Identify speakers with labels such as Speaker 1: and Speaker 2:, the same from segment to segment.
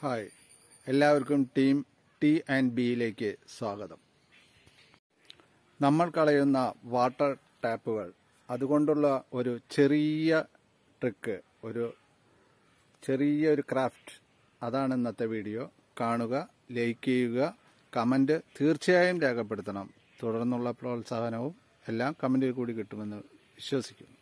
Speaker 1: hi എല്ലാവർക്കും team T and ബിയിലേക്ക് സ്വാഗതം നമ്മൾ കളയുന്ന വാട്ടർ ടാപ്പുകൾ അതുകൊണ്ടുള്ള ഒരു ചെറിയ ട്രിക്ക് ഒരു ചെറിയ ഒരു ക്രാഫ്റ്റ് അതാണ് ഇന്നത്തെ വീഡിയോ കാണുക ലൈക്ക് ചെയ്യുക കമൻറ്റ് തീർച്ചയായും രേഖപ്പെടുത്തണം തുടർന്നുള്ള പ്രോത്സാഹനവും എല്ലാം കമൻറ്റിൽ കൂടി കിട്ടുമെന്ന് വിശ്വസിക്കുന്നു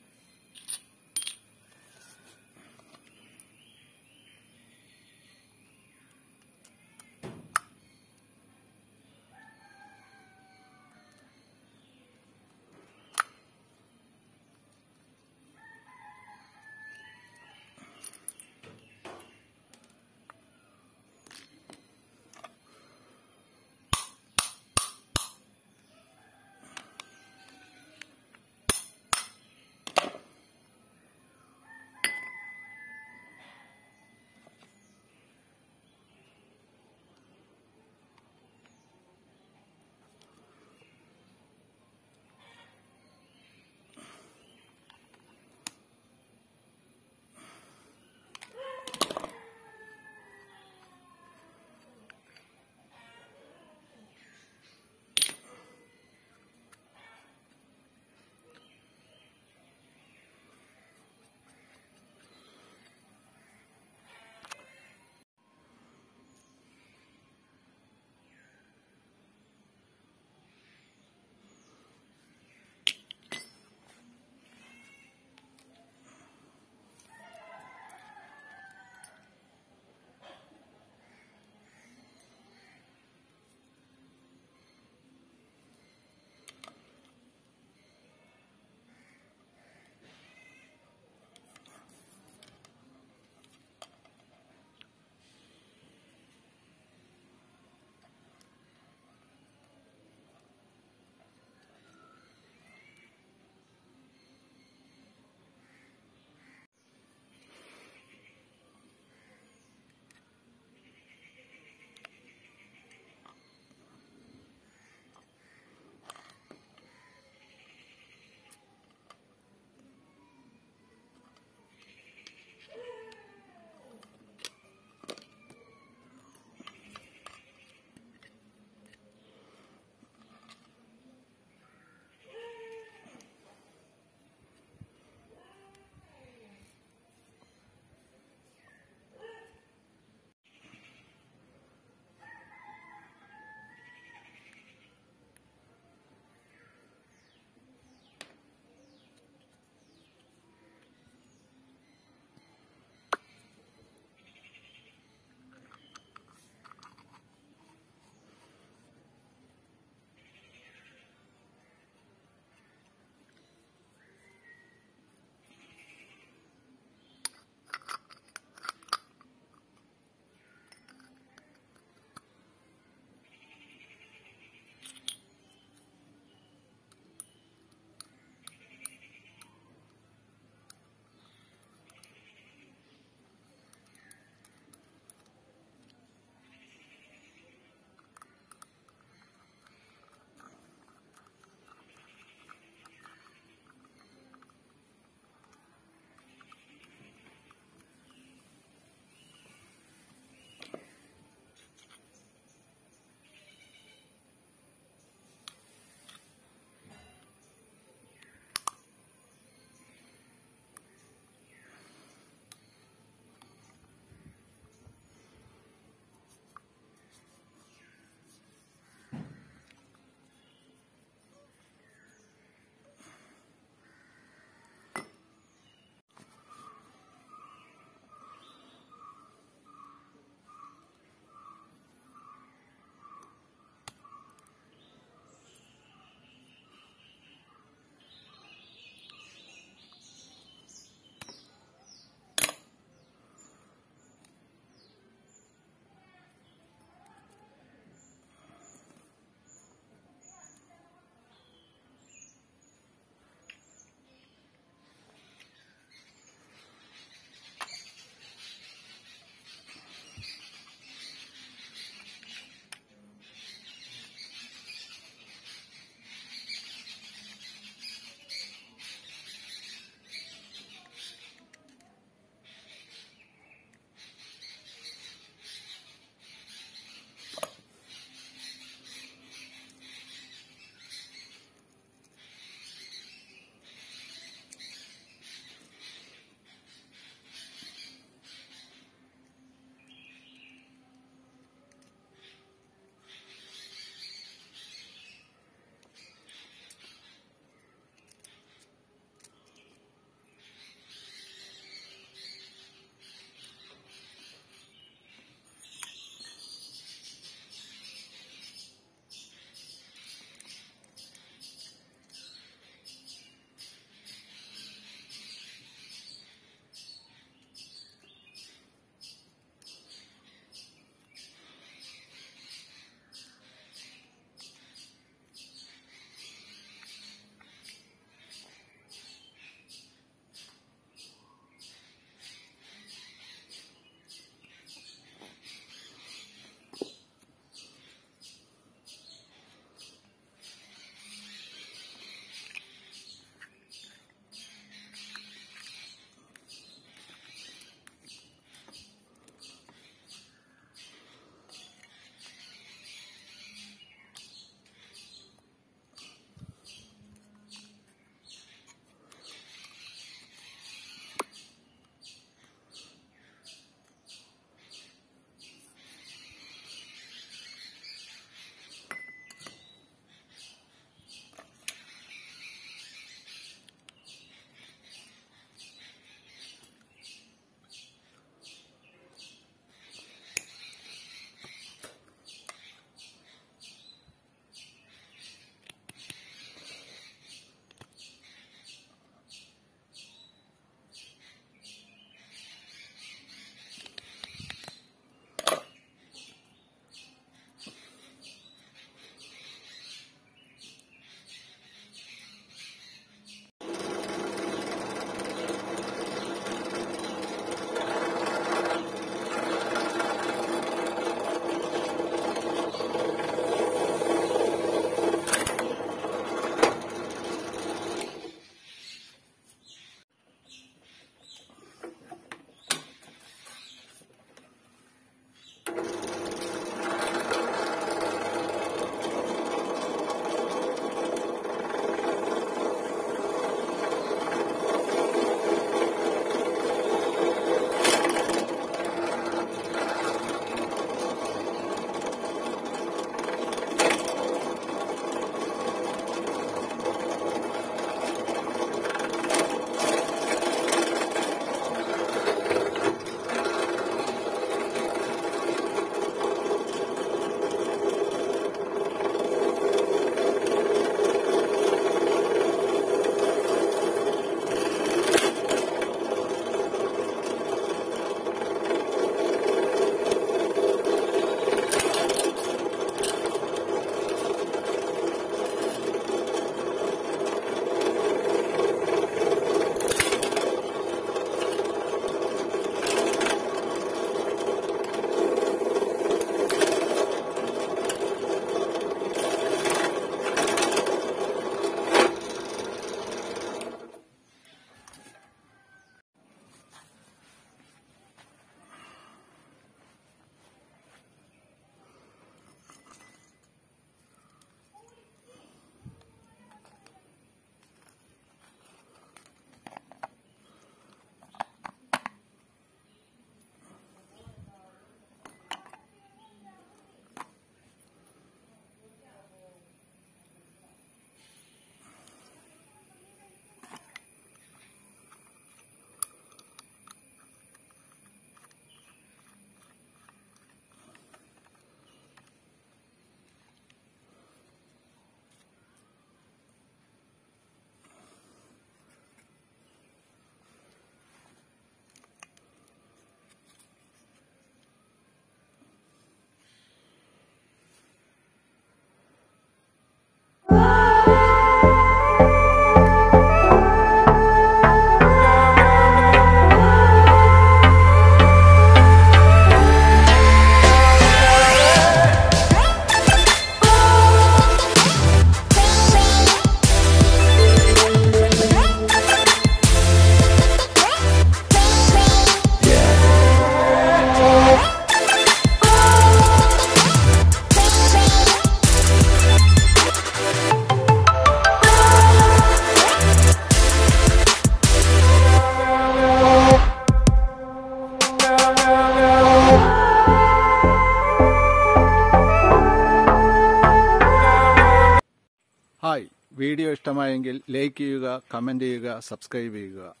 Speaker 1: വീഡിയോ ഇഷ്ടമായെങ്കിൽ ലൈക്ക് ചെയ്യുക കമൻറ്റ് ചെയ്യുക സബ്സ്ക്രൈബ് ചെയ്യുക